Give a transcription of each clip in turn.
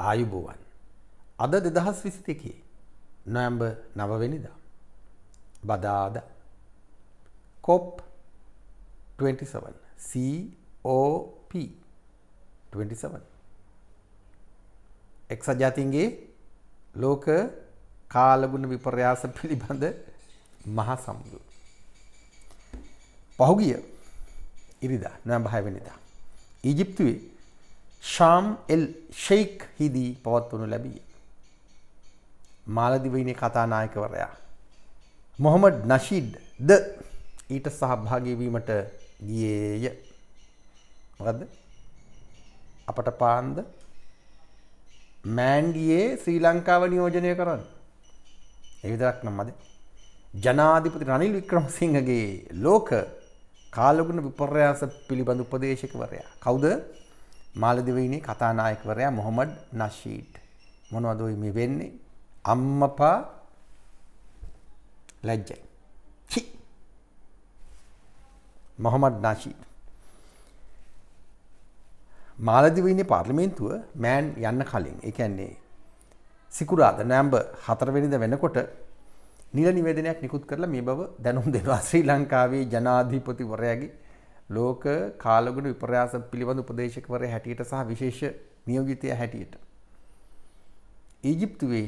ආයුබෝවන් අද දෙදහස් විසිතකේ නොයම්බ නවවෙනිදා බදාද කොප් 27 COP 27 එක්සජාතින්ගේ ලෝක කාලගුණ විපර්යාස පිළිබඳ මහා සමුදු පහුගිය ඉරිදා නොයම් භයවෙනිදා ඊජිප්තුවේ ශාම් එල් ෂෙයික් හිදී පවත්වනු ලැබිය. මාලදිවයිනේ කතානායකවරයා. මොහොමඩ් නශීඩ් ද ඊට සහභාගීවීමට ගියේය. මොකද අපට පාන්ද මෑන්ගියේ ශ්‍රී ලංකාව නියෝජනය කරන්න. එවිදරක් නම්මද. ජනාධිපති රනිල් වික්‍රමසිංහගේ ලෝක කාලගුණ විපර්යාස පිළිබඳ උපදේශකවරයා. කවුද මාලදිවයිනේ කතානායකවරයා මොහොමඩ් නෂීඩ් මොනවද ඔය මේ වෙන්නේ අම්මපා ලැජ්ජයි චි මොහොමඩ් නෂීඩ් මාලදිවයිනේ පාර්ලිමේන්තුව මෑන් යන්න කලින් ඒ කියන්නේ සිකුරාද නෑම්බර් 4 වෙනිදා වෙනකොට නිල නිවේදනයක් නිකුත් කරලා මේ බව දැනුම් දෙනවා ශ්‍රී ලංකාවේ ජනාධිපතිවරයාගේ ලෝක කාලගුණ විපර්යාස පිළිබඳ උපදේශකවරයා හැටියට සහ විශේෂ නියෝජිතයා හැටියට ඊජිප්තුවේ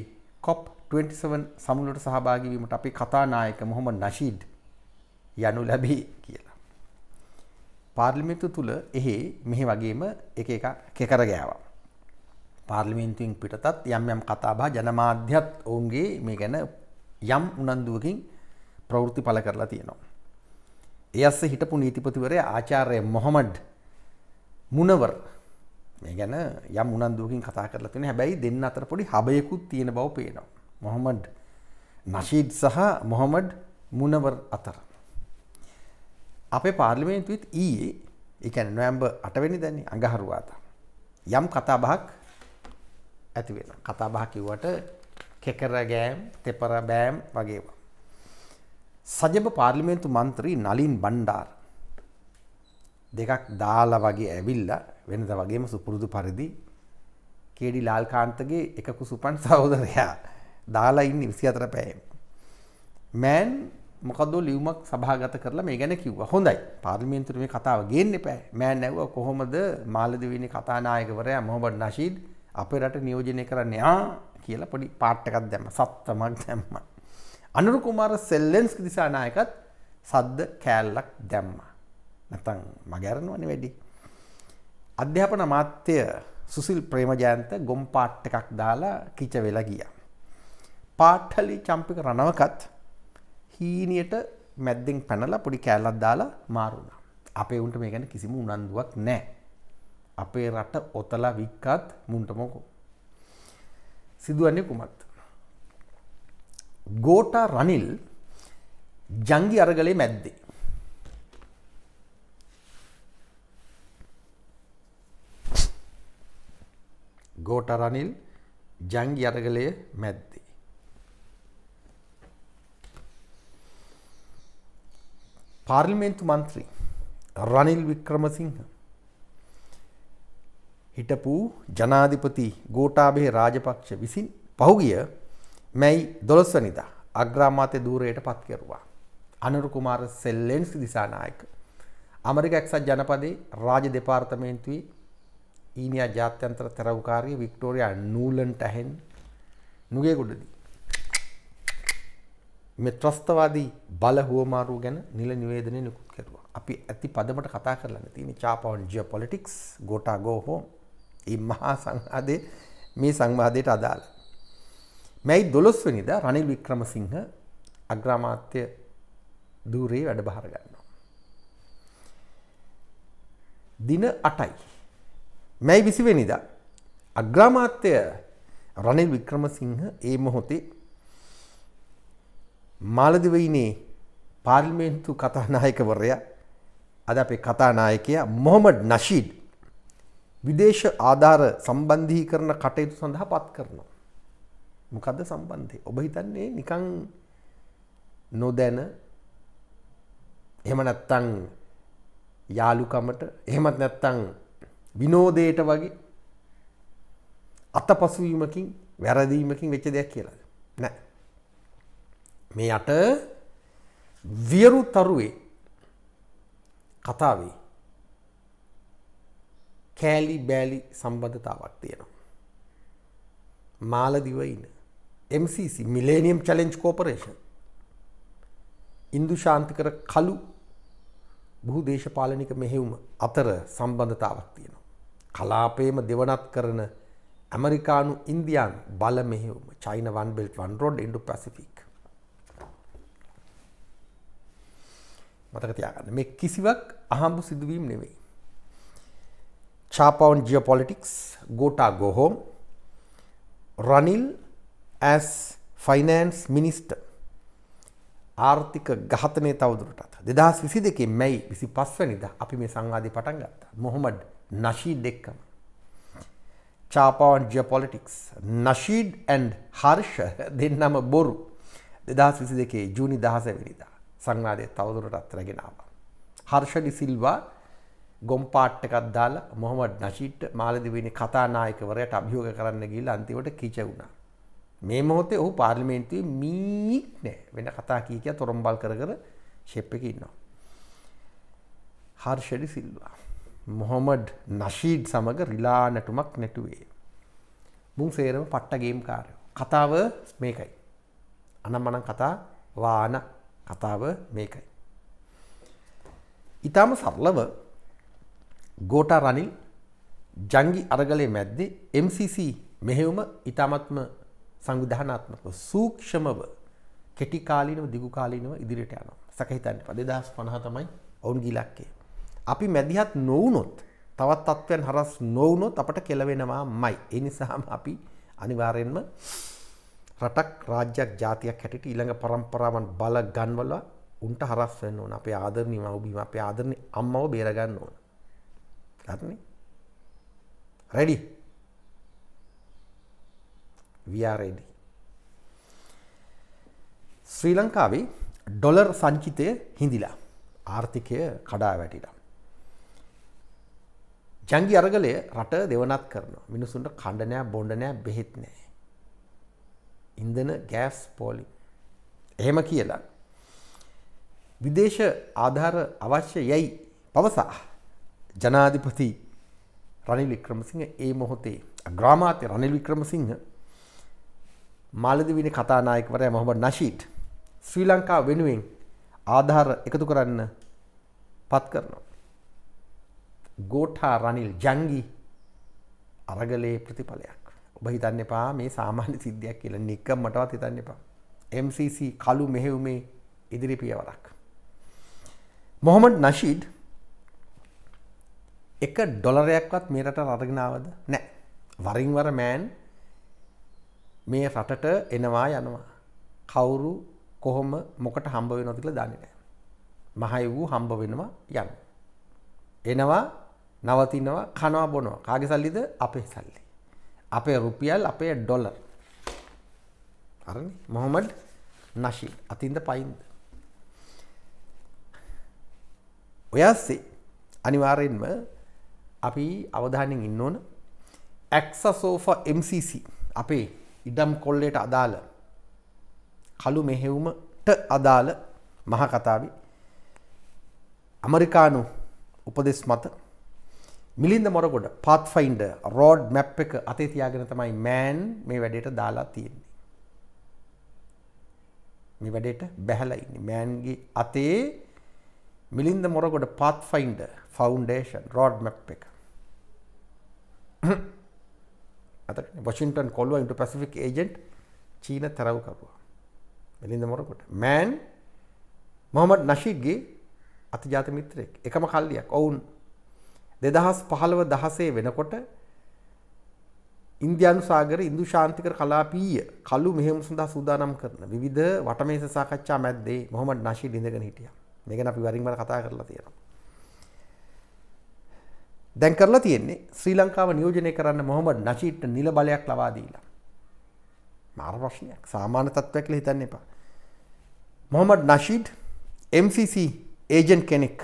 COP 27 සමුළුවට සහභාගී වීමට අපේ කතානායක මොහොමඩ් නෂීඩ් යනු ලැබේ කියලා. පාර්ලිමේන්තුව තුල එහි මෙහි වගේම එක එක කෙකර ගෑවා. පාර්ලිමේන්තුවෙන් පිටතත් යම් යම් කතාබහ ජනමාධ්‍යත් ඔවුන්ගේ මේ ගැන යම් උනන්දුවකින් ප්‍රවෘත්ති පළ කරලා තියෙනවා. ඒ අස්සේ හිටපු නීතිපතිවරයා ආචාර්ය මොහමඩ් මුනවර් මේ ගැන යම් උනන්දුවකින් කතා කරලා තියෙනවා. හැබැයි දෙන්න අතර පොඩි හබයකුත් තියෙන බව පේනවා. මොහමඩ් නෂීද් සහ මොහමඩ් මුනවර් අතර. අපේ පාර්ලිමේන්තුවෙත් ඊයේ ඒ කියන්නේ නොවැම්බර් 8 වෙනිදානේ අඟහරුවාදා. යම් කතා බහක් ඇති වෙනවා. කතා බහ කිව්වට කෙකර ගෑම්, තෙපර බෑම් වගේ ඒවා. සජබ පාර්ලිමේන්තු මන්ත්‍රී නලින් බණ්ඩාර් දෙකක් දාලා වගේ ඇවිල්ල වෙනද වගේම සුපුරුදු පරිදි කේඩි ලාල්කාන්තගේ එකකු සුපන් සහෝදරයා දාලා ඉන්න විසි අතර පැයම්. මෑන් මොකද ලියවමක් සභාගත කරලා මේ ගැන කිව්ව හොඳයි පාර්ලිමේන්තුර මේ කතාව ගේන්න පෑ මෑන් නැව්ව කොහොමද මාලදවෙනි කතානායකවරයා මොහබට නශීද අපේ රට නියෝජනය කරන්න යා කියලා පොඩි පාට්ටකත් දැම සත්තමක් දැම්මා අනුරුකුමාර සෙල්ලෙන්ස් දිසානායකත් සද්ද කෑල්ලක් දැම්ම. නැතන් මගැරණුවන වැඩි. අධ්‍යාපන මාත්‍යය සුසිල් ප්‍රේමජයන්ත ගොම් පාට් එකක් දාලා කිච වෙලා ගිය. පාට්හලි චම්පික රණවකත් හීනියට මැද්දෙන් පැනලා පොඩි කෑල්ලත් දාලා මාරුණා. අපේ උන්ට මේ ගැන කිසිම උනන්දුවක් නෑ. අපේ රට ඔතලා වික්කත් මුන්ටමොකෝ. සිදුවන්නේ කුමත්. ගෝටා රනිල් ජංගි අරගලේ මැද්දේ. ගෝට රනිල් ජංගි අරගලය මැද්දේ. පාර්ලිමේන්තු මන්ත්‍රී රනිල් වික්‍රමසිංහ හිටපු ජනාධිපති ගෝටාබේ රාජපක්ෂ විසින් පහුගිය මැයි දොළොස්වනිදා අග්‍රාමාතය දූරයට පත් කෙරුවා. අනුරු කුමාර සෙල්ලෙන්ස් දිසානායක. අමරික එක්සත් ජනපදේ රාජ දෙපාර්තමේන්තුවයි ඊනියා ජාත්‍යන්තර තැරවකාරී වික්ටෝරයා නූලන්ට ඇහෙන් නුගේගොඩදී. මෙ ත්‍රස්තවාදී බල හුවමාරු ගැන නිල නිවේදනය නිකුත් කෙරුවා. අපි ඇති පදමට කතා කරලන්න තියෙන චාපවන් ජිය පොලිටික්ස් ගෝටා ගෝහෝ ඒ මහා සංවාදය මේ සංවාදයට අදාළ. මැයි දොළොස්වනිදා රනිල් වික්‍රමසිංහ අග්‍රාමාත්‍ය දූරයේ වැඩභාර ගන්නවා. දින අටයි. මැයි විසිවෙනිදා අග්‍රාමාත්‍ය රනිල් වික්‍රමසිංහ ඒ මොහොතේ මාලදිවයිනේ පාර්ලිමේන්තු කතානායකවරයා අද අපේ කතානායකයා මොහොමඩ් නශීඩ් විදේශ ආධාර සම්බන්ධීකරණ කටයුතු සඳහා පත් කරනවා. මොකක්ද සම්බන්ධය ඔබ හිතන්නේ නිකං නොදැන එහෙම නැත්තං යාලුකමට එහෙමත් නැත්තං විනෝදයට වගේ අත පසුවීමකින් වැරදීමකින් වෙච්ච දෙයක් කියලාද නෑ මේ යට වියරු තරුවේ කතාවේ කෑලි බෑලි සම්බධතාවක් තියෙනවා මාලදිවයින MCC මිලේනියම් චලෙන්ජ් කෝපරේෂන් ඉන්දු ශාන්තිකර කළු බොහෝ දේශපාලනික මෙහෙවුම අතර සම්බන්ධතාවක් තියෙනවා. කලාපේම දෙවනත් කරන ඇමරිකානු ඉන්දියාන් බල මෙහෙවුම China one belt one road Indo Pacific මතක තියාගන්න මේ කිසිවක් අහඹු සිදුවීම් නෙවෙයි. චාපවන් geopolitics Gota go home Ranil as finance minister ආර්ථික ගාතනය තවදුරටත් දෙදස් විසි දෙකේ මැයි විසි පස්වනිද අපි මේ සංවාධය පටන් ගත්ත මොහොමඩ් නශී දෙක්කම චාපාවන් ජියපොලිටික්ස් නශීඩ් ඇන්ඩ් හර්ෂ දෙන්නම බොරු දෙදස් විසි දෙකේ ජූනි දහස වෙනිදා සංවාධය තවදුරටත් රැගෙනාව. හර්ෂඩි සිල්වා ගොම්පාට්ටකත් දාලා මොහොමඩ් නශීට් මාලදිවෙන කතානායකවරයට අභියෝග කරන්න ගිල් අන්තිවට කිචවුණා මේ මොහොතේ ඔහු පාර්ලිමේන්තුවේ මීක් නෑ වෙන කතා කී කියා තොරම්බල් කර කර ෂෙප් එකේ ඉන්නවා. හර්ෂඩි සිල්වා මොහොමඩ් නෂීඩ් සමග රිලා නැටුමක් නැටුවේ. මුන් සේරම පට්ට ගේම් කාරයෝ. කතාව මේකයි. අනම්මනම් කතා වාන කතාව මේකයි. ඉතාම සරලව ගෝටා රනිල් ජංගි අරගලේ මැද්දේ MCC මෙහෙවුම ඉතාමත්ම සංවිධානාත්මකව සූක්ෂමව කෙටි කාලීනව දිගු කාලීනව ඉදිරියට යනවා. සකහිතන්න 2050 තමයි ඔවුන්ගේ ඉලක්කය. අපි මැදිහත් නොවුනොත් තවත් තත්ත්වයන් හරස් නොවුනොත් අපට කෙලවෙනවාමයි. ඒ නිසාම අපි අනිවාර්යෙන්ම රටක් රාජ්‍යයක් ජාතියක් හැටියට ඊළඟ પરම්පරාවන් බල ගන්වලා උන්ට හරස් වෙන්න ඕන. අපේ ආදරණීය මව්බිම අපේ ආදරණීය අම්මව බේර ගන්න ඕන. හරිනේ? ready we are ready ශ්‍රී ලංකාවේ ඩොලර් සංචිතය හිඳිලා ආර්ථිකය කඩා වැටිලා. ජංගි අරගලය රට දෙවනත් කරන මිනිසුන්ට කණ්ඩනෑ බොඩනෑ බෙහෙත් නෑ. ඉන්දන ගෑස් පෝලි එහෙම කියලා. විදේශ ආධාර අවශ්‍ය යැයි පවසා ජනාධිපති රනිල් වික්‍රමසිංහ ඒ මොහොතේ ග්‍රාමාතය රනිල් වික්‍රමසිංහ මාලදිවිනි කතානායකවරයා මොහොමඩ් නෂීට් ශ්‍රී ලංකා වෙනුවෙන් ආධාර එකතු කරන්න පත් කරනවා. ගෝඨා රනිල් ජංගි අරගලයේ ප්‍රතිඵලයක්. ඔබ හිතන්න එපා මේ සාමාන්‍ය සිද්ධියක් කියලා නිකම්මටවත් හිතන්න එපා. MCC කළු මෙහෙයුමේ ඉදිරි පියවරක්. මොහොමඩ් නෂීඩ් එක ඩොලරයක්වත් මේ රටට අරගෙන ආවද? නැහැ. වරින් වර මෑන් මේ රටට එනවා යනවා. කවුරු කොහොම මොකට හම්බ වෙනවද කියලා දන්නේ නැහැ. මහයි වූ හම්බ වෙනවා යන. එනවා නවතිනවා කනවා බොනවා. කාගේ සල්ලිද? අපේ සල්ලි. අපේ රුපියල්, අපේ ඩොලර්. හරිනේ. මොහමඩ් නෂි අතින්ද පයින්ද. ඔයස්සේ අනිවාර්යෙන්ම අපි අවධානයෙන් ඉන්න ඕන ඇක්සස් ඕෆර් MCC අපේ ඉඩම් කොල්ලට අදාළ කළු මෙහෙවුමට අදාළ මහකතාව අමරිකානු උපදෙස් මත Milinda Moragoda Pathfinder road map එක අතේ තියාගෙන තමයි මෑන් මේ වැඩට දාලා තියෙන්නේ. මේ වැඩට බැහැලයින්න මෑන්ගේ අතේ Milinda Moragoda Pathfinder Foundation road map එක අතට වශින්ටන් කොල්ව ඉන්ට පසිෆික් ඒජෙන්ට් චීන තරව්කරුවා බෙලින්ද මොරකොට මෑන් මොහමට නශීද්ගේ අතිජාත මිත්‍රයෙක් එකම කල්ලියක් ඔවුන් දෙදහස් පහළව දහසේ වෙනකොට ඉන්දයානු සාගර ඉන්දු ශාන්තිකර කලාපීය කල්ලු මෙහෙම සඳහා සූදානම් කරන විධ වටමේ සාකච්ඡා මැද්දේ මොහමට නශී ලිඳගෙන හිටිය මේ ගැන අපි වරින්බල කතා කරලා තියෙනවා දැන් කරලා තියෙන්නේ ශ්‍රී ලංකාව නියෝජනය කරන්න මොහොමඩ් නෂීට්ට නිල බලයක් ලබා දීලා. මාර ප්‍රශ්නයක් සාමාන්‍ය තත්ත්වයක් කියලා හිතන්න එපා. මොහොමඩ් නෂීඩ් MCC ඒජන්ට් කෙනෙක්.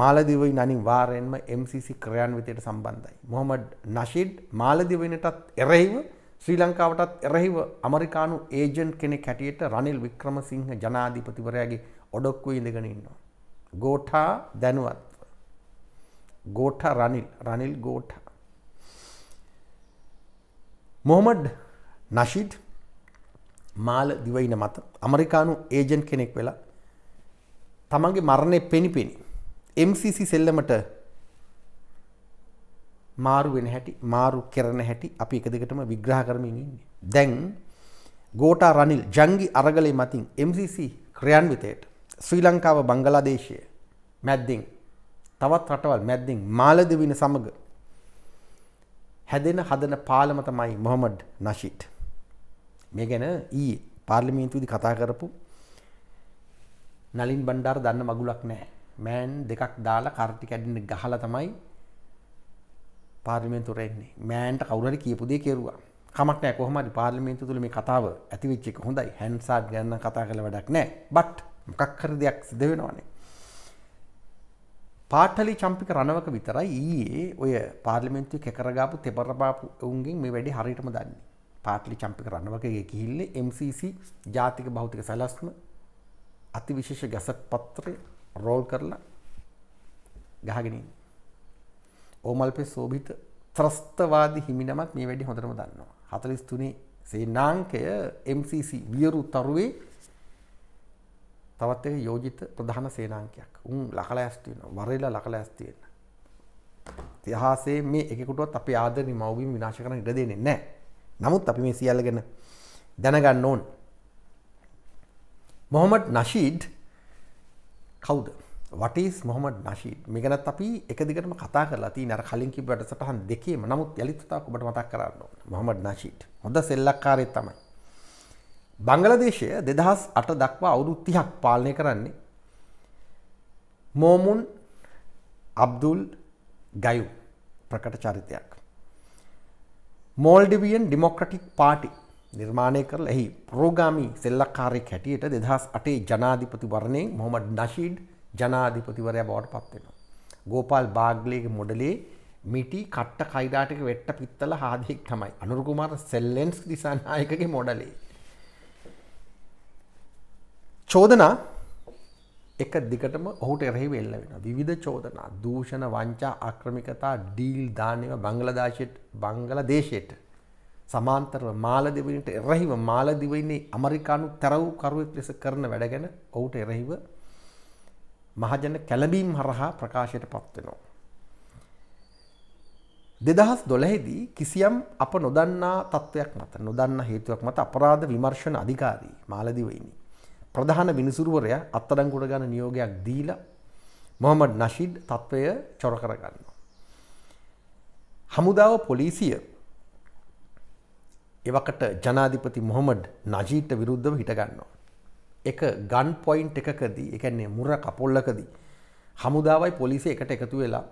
මාලදිවයින් අනිවාර්යෙන්ම MCC ක්‍රියාන්විතයට සම්බන්ධයි. මොහොමඩ් නෂීඩ් මාලදිවයිනටත් එරෙහිව ශ්‍රී ලංකාවටත් එරෙහිව ඇමරිකානු ඒජන්ට් කෙනෙක් හැටියට රනිල් වික්‍රමසිංහ ජනාධිපතිවරයාගේ ඔඩොක්කුවේ ඉඳගෙන ඉන්නවා. ගෝඨා දැනුවත් Gotha Ranil, Ranil Gotha. Mohammed නශීඩ් මාල දිවයින මත අමරිකානු ඒජන් කෙනෙක් වෙලා තමන්ගේ මරණය පෙනිපෙනි MCC සෙල්ලමට මාරු වෙන හැටි මාරු කරන හැටි අපි එක දිගටම විග්‍රහ කරමින් ඉන්නේ. දැන් ගෝටා රනිල් ජංගි අරගලේ මතින් MCC ක්‍රියාන්විතයට ශ්‍රී ලංකාව බංගලාදේශය මැද්දෙන් තවත් රටවල් මැද්දෙන් මාලදිවයින සමග හැදෙන හදන පාලම තමයි මොහොමඩ් නෂීට්. මේ ගැන ඊ පාර්ලිමේන්තුවේදී කතා කරපු නලින් බණ්ඩාර දන්න මගුලක් නැහැ. මෑන් දෙකක් දාලා කර්ටි කැඩින්න ගහලා තමයි පාර්ලිමේන්තුවට එන්නේ. මෑන්ට කවුරු හරි කියපු දේ කෙරුවා. කමක් නැහැ කොහොම හරි පාර්ලිමේන්තුව තුළ මේ කතාව ඇති වෙච්ච එක හොඳයි. හැන්සාඩ් ගැන කතා කරලා වැඩක් නැහැ. බට් මොකක් හරි දෙයක් සිදු වෙනවනේ. පාටලි චම්පික රණවක විතරයි ඊයේ ඔය පාර්ලිමේන්තුවේ කැකරගාපු තෙපරපාපු එවුන්ගෙන් මේ වැඩේ හරියටම දන්නේ. පාටලි චම්පික රණවකගේ කිහිල්ලේ MCC ජාතික භෞතික සැලැස්ම අතිවිශේෂ ගැසට් පත්‍රය රෝල් කරලා ගහගෙන ඉන්නේ. ඕමල්පේ සෝභිත ත්‍රස්තවාදී හිමිනමත් මේ වැඩි හොඳටම දන්නවා. 43 සේනාංකය MCC වියරු තරුවේ තවත් එක යෝජිත ප්‍රධාන සේනාංකයක්. උන් ලකලෑස්ති වෙනවා. වරෙලා ලකලෑස්ති වෙන. ඉතිහාසයේ මේ එකෙකුටවත් අපේ ආදරණීය මව්බිම් විනාශ කරන්න ඉඩ දෙන්නේ නැහැ. නමුත් අපි මේ සියල්ල ගැන දැනගන්න ඕන. මොහමඩ් නෂීඩ් කවුද? what is Mohammed නෂීඩ්? මේක නැත් අපි එක දිගටම කතා කරලා තියෙන අර කලින් කිව්ව වැඩසටහන් දෙකේම. නමුත් යලිත් තාක් ඔබට මතක් කරගන්න ඕන. මොහමඩ් නෂීඩ්. හොඳ සෙල්ලක්කාරයෙක් තමයි. බංගලදේශය දෙදහස් අට දක්වා අවුරු තිහක් පාලනය කරන්නේ මෝමුන් අබ්දුල් ගයු ප්‍රකට චරිතයක්. මෝල්ඩිවියන් ඩිමොක්‍රටික් පාටි නිර්මාණය කරල එහි ප්‍රෝගාමි සෙල්ලක්කාරෙක් හැටියට දෙදහස් අටේ ජනාධිපති වරණයෙන් මොහමඩ් නශීඩ් ජනාධිපතිවරය බවට පත්වෙනවා. ගෝපල් බාග්ලේගේ මොඩලේ මිටි කට්ට කයිඩාටක වෙට්ට පිත්තල හාදෙක් තමයි අනුරුකුමාර සෙල්ලෙන්ස් දිසානායකගේ මොඩලේ චෝදනා එක දිගටම ඔහුට එරෙහිව එල්ල වෙන විධ චෝදනා දූෂණ වංචා අක්‍රමිකතා ඩීල් දානව බංගලදාශයට බංගල දේශයට සමාන්තරව මාලදිවනට එරහිව මාලදිවන්නේ අමරිකානු තැරව්කරුවෙක් ලෙස කරන වැඩගැන ඔවුට එරහිව මහජන කැලබීම් හරහා ප්‍රකාශයට පත්වෙනවා. දෙදහස් දොළහෙදී කිසියම් අප නොදන්නා තත්ත්වයක් මත නොදන්න හේතුවක් මත අපරාධ විමර්ශණ අධිකාරී මාලදිවයිනි ප්‍රධාන විනිසුරුවරයා අත්අඩංගුවට ගන්න නියෝගයක් දීලා මොහමඩ් නෂීද් තත්වය චොර කරගන්නවා. හමුදාව පොලිසිය එවකට ජනාධිපති මොහමඩ් නජීට විරුද්ධව හිටගන්නවා. එක ගන් පොයින්් එකකදී එකන්නේ මුර කපොල්ලකදී හමුදාවයි පොලිසි එකට එකතු වෙලා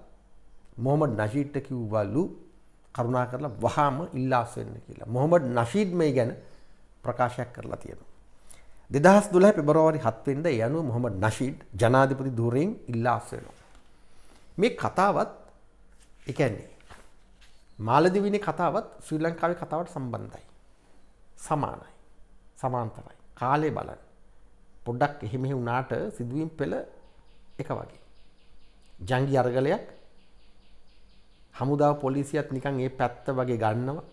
මොහමඩ් නජීට්ට කිව්වල්ලු කරුණා කරලා වහාම ඉල්ලාස්වෙන්න කියලා මොහමඩ් නශීඩ් මේ ගැන ප්‍රකාශයක් කරලා තියෙන. දෙදහස් දුලහ පෙබරවාරි හත්වෙන්ද ඒ අනුව මොහොමඩ් නශීඩ් ජනාධිපති දුරෙන් ඉල්ලාස් වෙනවා. මේ කතාවත් එකන්නේ. මාලදිවිනි කතාවත් ශ්‍රී ලංකාවේ කතාවට සම්බන්ධයි. සමානයි. සමාන්තරයි. කාලය බලන්න. පොඩ්ඩක් එහෙම වුණාට සිදුවීම් පෙළ එක වගේ. ජංගි අර්ගලයක් හමුදා පොලිසියත් නිකන් ඒ පැත්ත වගේ ගන්නවා.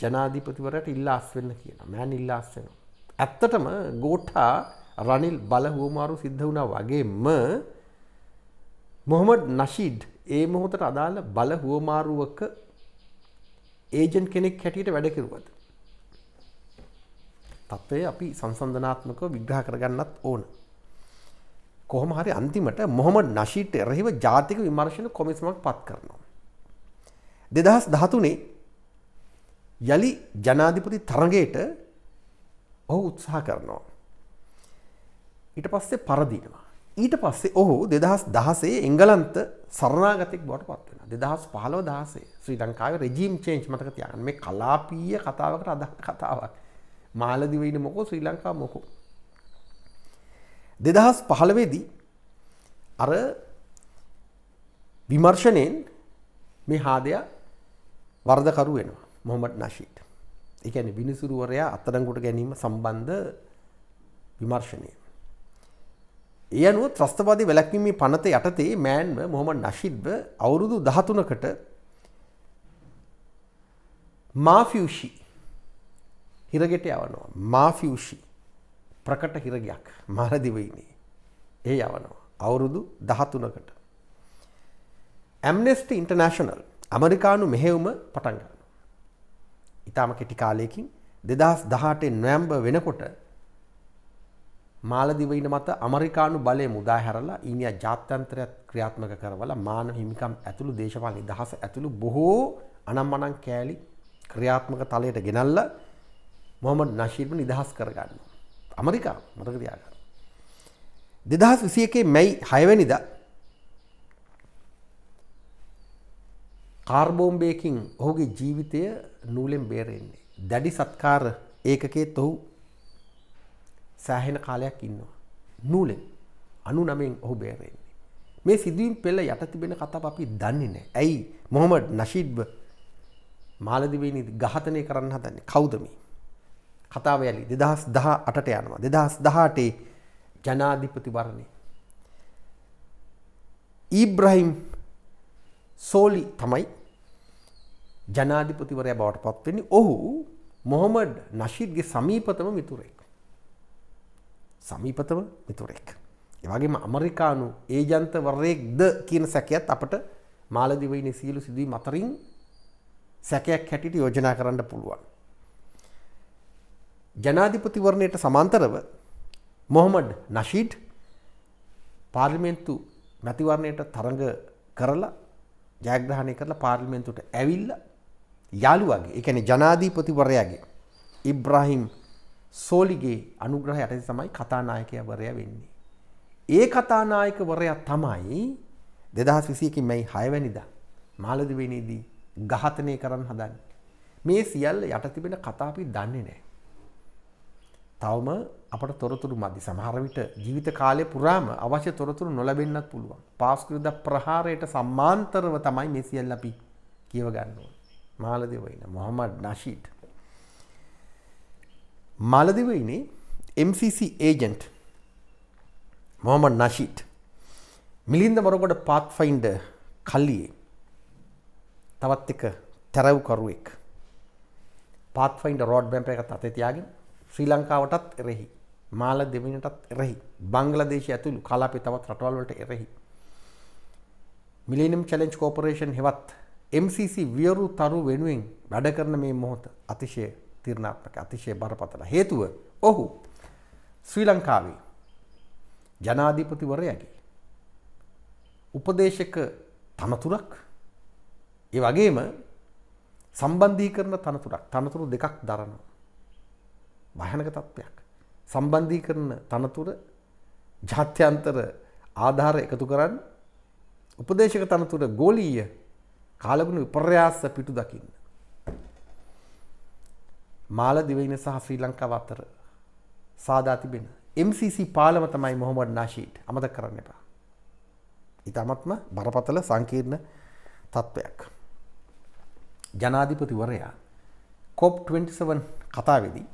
ජනාධිපතිවරට ඉල්ලාස් වෙන්න කියනවා. මෑන් ඉල්ලාස් වෙනවා. ඇත්තටම ගෝට්ටා රනිල් බලහෝමාරු සිද්ධ වුණා වගේම මොහොමඩ් නශීඩ් ඒ මොහොතට අදාළ බලහෝමාරුවක ඒජන් කෙනෙක් හැටියට වැඩකිරුවද. තත්ත්වය අපි සංසන්ධනාත්මකව විග්‍රහ කරගන්නත් ඕන. කොහොම හරි අන්තිමට මොහොමඩ් නශීට් එරහිව ජාතික විමර්ශණ කොමිසමක් පත් කරනවා. දෙදහස් දහතුනේ යළි ජනාධිපති තරගයට ඔහු උත්සාහ කරනවා. ඊට පස්සේ පරදිනවා. ඊට පස්සේ ඔහු දෙදහස් දහසේ එංගලන්ත සරණාගතෙක් බවට පත්වෙන දෙදහස් පහලව දහසේ ශ්‍රී ලංකාව රජීම් චේන්ච් මතක තියන් මේ කලාපීය කතාවකට අද කතාවක් මාලදිවයින මොකෝ ශ්‍රී ලංකා මොකෝ. දෙදහස් පහළවෙදී අර විමර්ශණයෙන් මේ හාදයක් වර්ධකරු වෙනවා මොහොමට නශීට එකන විනිසුරුවරයා අත්තරංගුට ගැනීම සම්බන්ධ විමර්ශනය. ඒ අනුව ත්‍රස්තවාදී වැලැක්වීමේ පනත යටතේ මෑන්ව මොහොම නශිද්ව අවුරුදු දහතුනකට මාෆියෂි හිරගෙට යවනවා මාෆියෂි ප්‍රකට හිරගයක් මාරදිවයිනේ ඒ යවනවා අවුරුදු දහතුනකට ඇම්නෙස්ට ඉන්ටර්නශනල් ඇමරිකානු මෙහෙවුම පටන්ග ඉතාම කෙටි කාලයකින් දෙදහස් දහටෙන් නොවැම්බ වෙනකොට මාලදිවයින මත අමරිකානු බලය මුදා හැරලා ඊනියා ජාත්‍යන්තරයත් ක්‍රියාත්මක කරවලා මාන හිමිකම් ඇතුළු දේශපාලන නිදහස ඇතුළු බොහෝ අනම්මනම් කෑලි ක්‍රියාත්මක තලයට ගෙනල්ල මොහමඩ් නශීර්ම නිදහස් කරගන්න. අමරිකා මතක තියාගන්න. 2021 මැයි 6 වෙනිදා කාර්බෝම්බයකින් ඔහුගේ ජීවිතය නූලෙන් බේරෙන්නේ. දැඩි සත්කාර ඒකකෙත් ඔහු සෑහෙන කාලයක් ඉන්නවා. නූලෙන් අනු නමෙන් ඔහු බේරෙන්නේ. මේ සිදුවීම් පෙළ යට තිබෙන කතාව අපි දන්නේ නැහැ. ඇයි මොහොමඩ් නෂීඩ්බ මාලදිවයිනි ඝාතනය කරන්න හදන්නේ? කවුද මේ? කතාව යලි 2018ට යනවා. 2018 ජනාධිපතිවරණේ. ඉබ්‍රහීම් සෝලි තමයි ජනාධිපතිවරයා බවට පත්වෙන්නේ ඔහු මොහොමඩ් නශීද්ගේ සමීපතම මිතුරෙක්. සමීපතම මිතුරෙක්. එවගේම අමරිකානු ඒජන්තවරයෙක් ද කියන සැකයත් අපට මාලදිවයින සියලු සිදුවී මතරින් සැකයක් හැටිට යෝජනා කරන්න පුළුවන්. ජනාධිපතිවරණයට සමන්තරව මොහොමඩ් නශීට් පාර්ලිමෙන්තු මැතිවරණයට තරඟ කරලා ජයග්‍රහණය කරලා පාර්ලිමේන්තුවට ඇවිල්ලා යාළුවාගේ ඒ කියන්නේ ජනාධිපතිවරයාගේ ඉබ්‍රාහිම් සෝලිගේ අනුග්‍රහය යටතේ තමයි කතානායකවරයා වෙන්නේ. ඒ කතානායකවරයා තමයි 2021 මැයි 6 වෙනිදා මාලදිවයිනේදී ඝාතනය කරන්න හදන්නේ. මේ සියල්ල යට තිබෙන කතා අපි දන්නේ නැහැ. තවම අපට තොරතුරු මදි සමහරවිට ජීවිත කාලය පුරාම අවශ්‍ය තොරතුරු නොලැබෙන්න්නත් පුළුවන් පාස්කෘද ප්‍රහාරයට සම්මාන්තරව තමයි මෙසිල් අපි කියව ගන්නුව. මාලදවයින මොහමඩ් නශීට්. මාලදිවයිනේ MCC agent Mohamed Nasheed Milinda Moragoda Pathfinder කල්ලියේ තවත් එක තැරව්කරුවෙක් පාත් ෆයින්ඩ රෝඩ් බැම්ප එකත් අතේ තියාගෙන ශ්‍රී ලංකාවටත් එරෙහි මාල දෙවිනටත් එරෙහි බංගලදේශ ඇතුළු කලාපි තවත් රටවල්වලට එරෙහි. මිලිනම් චලෙන්ච් කෝපරේෂන් හෙවත් MCC වියරු තරු වෙනුවෙන් වැඩ කරන මේ මොහොත අතිශය තිරණාත්මක අතිශය බරපතල හේතුව ඔහු ශ්‍රී ලංකාවේ ජනාධීපතිවරයාගේ උපදේශක තනතුරක් ඒ වගේම සම්බන්ධීකරණ තනතුරක් තනතුරු දෙකක් දරනවා භයානක තත්ත්වයක් සම්බන්ධීකරන තනතුර ජාත්‍යන්තර ආධාර එකතු කරන්න උපදේශක තනතුර ගෝලීය කාලගුණ විපර්යාස පිටු දකින්න. මාල දිවයින සහ ශ්‍රී ලංකාව අතර සාදා තිබෙන MCC පාලම තමයි මොහොමඩ් නාශීට් අමතක කරන්න එපා. ඉතාමත්ම බරපතල සංකීර්ණ තත්ත්වයක්. ජනාධිපතිවරයා කොප් 27 කතාවේදී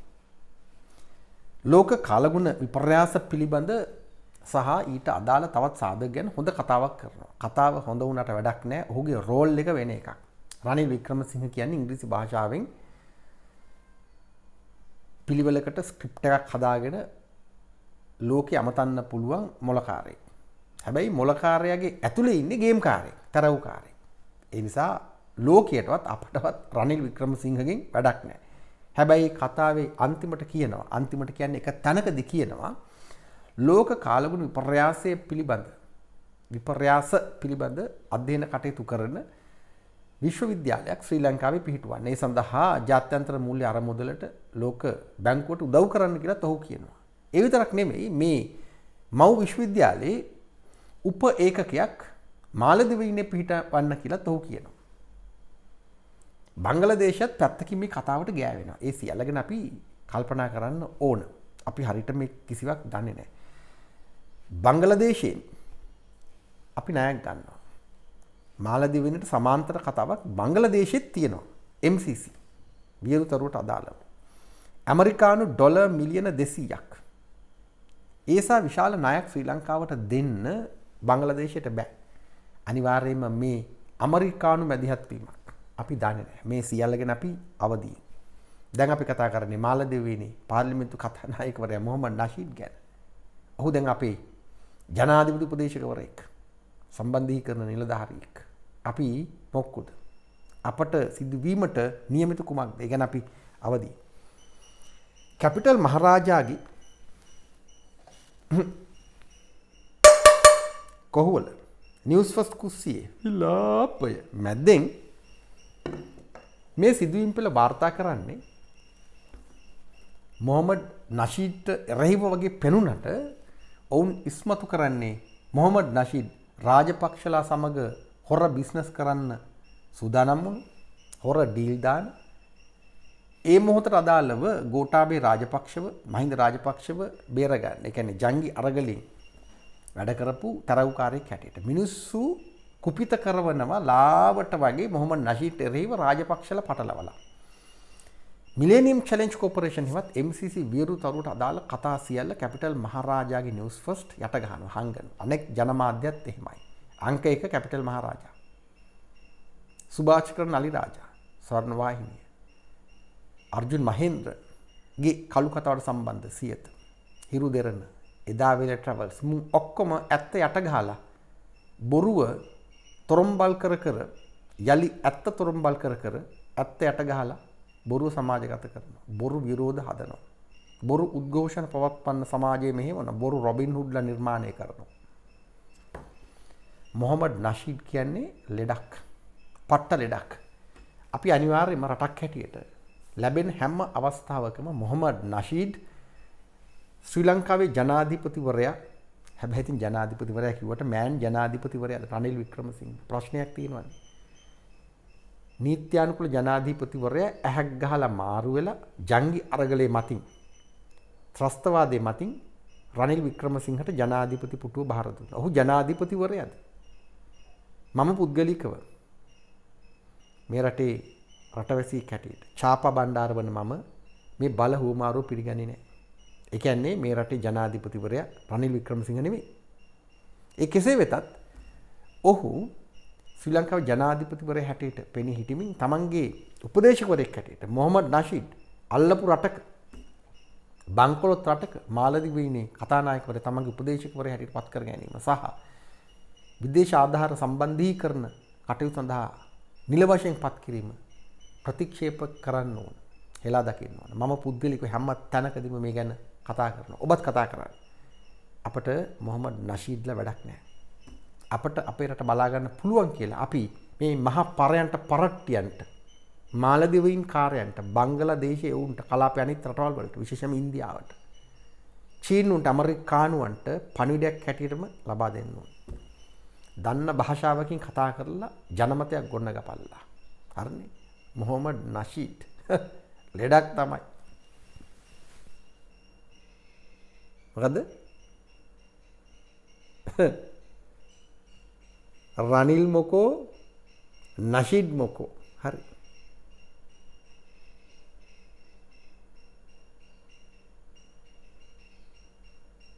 ලෝක කාලගුණ විපර්යාස පිළිබඳ සහ ඊට අදාළ තවත් සාධක ගැන හොඳ කතාවක් කරනවා. කතාව හොඳ වුණාට වැඩක් නැහැ. ඔහුගේ රෝල් එක වෙන එකක්. රනිල් වික්‍රමසිංහ කියන්නේ ඉංග්‍රීසි භාෂාවෙන් පිළිවෙලකට ස්ක්‍රිප්ට් එකක් හදාගෙන ලෝකෙ අමතන්න පුළුවන් මොලකාරයෙක්. හැබැයි මොලකාරයාගේ ඇතුළේ ඉන්නේ ගේම්කාරයෙක්, තරව්කාරයෙක්. ඒ නිසා ලෝකයටවත් අපටවත් රනිල් වික්‍රමසිංහගෙන් වැඩක් නැහැ. හැබැයි කතාවේ අන්තිමට කියනවා අන්තිමට කියන්නේ එක තැනකදි කියනවා ලෝක කාලගුණ විපර්යාසය පිළිබඳ විපර්යාස පිළිබඳ අධ්‍යයන කටයුතු කරන විශ්වවිද්‍යාලයක් ශ්‍රී ලංකාවේ පිහිටුවන්නේ ඒ සඳහා ජාත්‍යන්තර මූල්‍ය අරමුදලට ලෝක බැංකුවට උදව් කරන්න කියලා ඔහු කියනවා. ඒ විතරක් නෙමෙයි මේ මව් විශ්වවිද්‍යාලයේ උප ඒකකයක් මාලදිවයිනේ පිහිටවන්න කියලා ඔහු කියනවා. බංගලදේශත් පැත්තකින් මේ කතාවට ගෑවෙන ඒ සියල්ලගෙන අපි කල්පනා කරන්න ඕන අපි හරිට මේ කිසිවක් දන්නේ නෑ. බංගලදේශයෙන් අපි නයක් ගන්නවා. මාලදිවෙනට සමාන්තර කතාවක් බංගලදේශෙත් තියෙනවා MCC වියරුතරුවට අදාළව. ඇමරිකානු ඩොල මිලියන දෙසීයක්. ඒසා විශාල නයක් ශ්‍රී ලංකාවට දෙන්න බංගලදේශයට බෑ. අනිවාර්යයෙන්ම මේ අමරිකානු මැදිහත්වීමක්. අපි දන්න මේ සියල්ලගෙන අපි අවදී. දැන් අපි කතා කරන්නේ මාලදවනේ පාර්ලිමිතු කතනායකවරය මොහම නශීත් ගැන. ඔහු දැන් අපේ ජනාධිපති ප්‍රදේශකවරයෙක් සම්බන්ධී කරන නිලධාරීක්. අපි මොක්කුද. අපට සිදුවීමට නියමිත කුමක් දෙගැන අපි අවදී. කැපිටල් මහරාජාගේ කොහුවල නිියස් ෆස් කුස්සියේ ලාපය මැද්දෙන් මේ සිදුවීම් පෙළ වාර්තා කරන්නේ මොහමඩ් නශීට්ට එරහිව වගේ පෙනුනට ඔවුන් ඉස්මතු කරන්නේ මොහමඩ් නශීඩ් රාජපක්ෂලා සමඟ හොර බිස්නස් කරන්න සුදානම්මුන් හොර ඩීල්දාන ඒ මොහොතට අදාළව ගෝටාබේ රාජපක්ෂව මහින්ද රාජපක්ෂව බේරගන්න එකැන ජංගි අරගලින් වැඩ කරපු තරවකාරය කැටට මිනිස්සු කුපිත කරවනවා ලාවට වගේ මොහොම නශීට එරෙහිව රාජපක්ෂල පටලවලා. මිලේනියම් චැලෙන්ජ් කෝපරේෂන් හෙවත් MCC වියරු තරුවට අදාළ කතා සියල්ල කැපිටල් මහරාජාගේ නිවුස් ෆස්ට් යට ගහනවා හංගන. අනෙක් ජනමාධ්‍යත් එහෙමයි. අංක 1 කැපිටල් මහරාජා. සුභාචකර නලි රාජා, ස්වර්ණ වාහිනිය. අර්ජුන් මහේන්ද්‍රගේ කළු කතාවට සම්බන්ධ සියත. හිරු දෙරණ, එදා වෙල ට්‍රැවල්ස් මුන් ඔක්කොම ඇත්ත යට ගහලා බොරුව තොරම්බල් කර කර යළි ඇත්ත තොරම්බල් කර කර ඇත්ත යට ගහලා බොරු සමාජගත කරනවා. බොරු විරෝධ හදනවා. බොරු උද්ඝෝෂණ පවත්වන්න සමාජයේ මෙහෙවන බොරු රොබින් හුඩ්ලා නිර්මාණය කරනවා. මොහොමඩ් නෂීඩ් කියන්නේ ලෙඩක්. පට්ට ලෙඩක්. අපි අනිවාර්යයෙන්ම රටක් හැටියට ලැබෙන හැම අවස්ථාවකම මොහොමඩ් නෂීඩ් ශ්‍රී ලංකාවේ ජනාධිපතිවරයා හැබැයි ඉතින් ජනාධිපතිවරයා කිව්වට මෑන් ජනාධිපතිවරයා රනිල් වික්‍රමසිංහ ප්‍රශ්නයක් තියෙනවානේ. නීත්‍යානුකූල ජනාධිපතිවරයා ඇහක් ගහලා මාරු වෙලා ජංගි අරගලේ මතින් ත්‍රස්තවාදයේ මතින් රනිල් වික්‍රමසිංහට ජනාධිපති පුටුව බාර දුන්නා. ඔහු ජනාධිපතිවරයාද? මම පුද්ගලිකව මේ රටේ රටවැසි කැටියට චාපා බණ්ඩාරවන මම මේ බල හුමාරුව පිළිගන්නේ නැහැ. ඒ කියන්නේ මේ රටේ ජනාධිපතිවරයා රනිල් වික්‍රමසිංහ නෙමෙයි. ඒ කෙසේ වෙතත් ඔහු ශ්‍රී ලංකාවේ ජනාධිපතිවරයා හැටියට පෙනී හිටිමින් තමන්ගේ උපදේශකවරයෙක් හැටියට මොහමඩ් නෂීඩ් අල්ලපු රටක බංකොලොත් රටක මාලදිවයිනේ කතානායකවරයා තමන්ගේ උපදේශකවරයා හැටියට පත් කර ගැනීම සහ විදේශ ආධාර සම්බන්ධීකරණ කටයුතු සඳහා නිල වශයෙන් පත් කිරීම ප්‍රතික්ෂේප කරන්න ඕන. හෙලා දකින්න ඕන. මම පුද්ගලිකව හැම තැනකදීම මේ ගැන කතා කරන ඔබත් කතා කරන්න අපට මොහොමඩ් නශීද්ල වැඩක් නෑ අපට අපේ රට බලාගන්න පුළුවන් කියලා අපි මේ මහා පරයන්ට පරට්ටියන්ට මාලදිවයින් කාරයන්ට බංගල දේශය ඔවුන්ට කලාපයනිත් රටවල් වලට විශෂම ඉන්දියාවට චීනුන්ට අමරිකානුවන්ට පණිඩයක් හැටියටම ලබා දෙන්නවා. දන්න භාෂාවකින් කතා කරලා ජනමතයක් ගොන්න ගපල්ලා. හරන්නේ මොහොමඩ් නශීට් ලෙඩක් තමයි මොකද්ද? රනිල් මොකෝ නෂිඩ් මොකෝ හරි